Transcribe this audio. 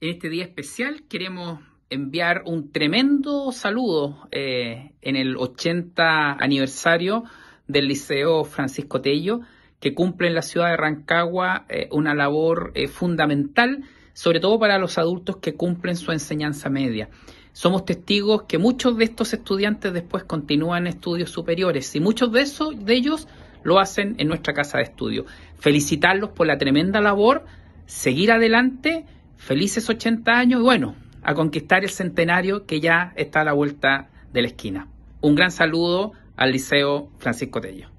en este día especial queremos enviar un tremendo saludo eh, en el 80 aniversario del Liceo Francisco Tello, que cumple en la ciudad de Rancagua eh, una labor eh, fundamental, sobre todo para los adultos que cumplen su enseñanza media. Somos testigos que muchos de estos estudiantes después continúan estudios superiores y muchos de, de ellos lo hacen en nuestra casa de estudio. Felicitarlos por la tremenda labor, seguir adelante Felices 80 años y bueno, a conquistar el centenario que ya está a la vuelta de la esquina. Un gran saludo al Liceo Francisco Tello.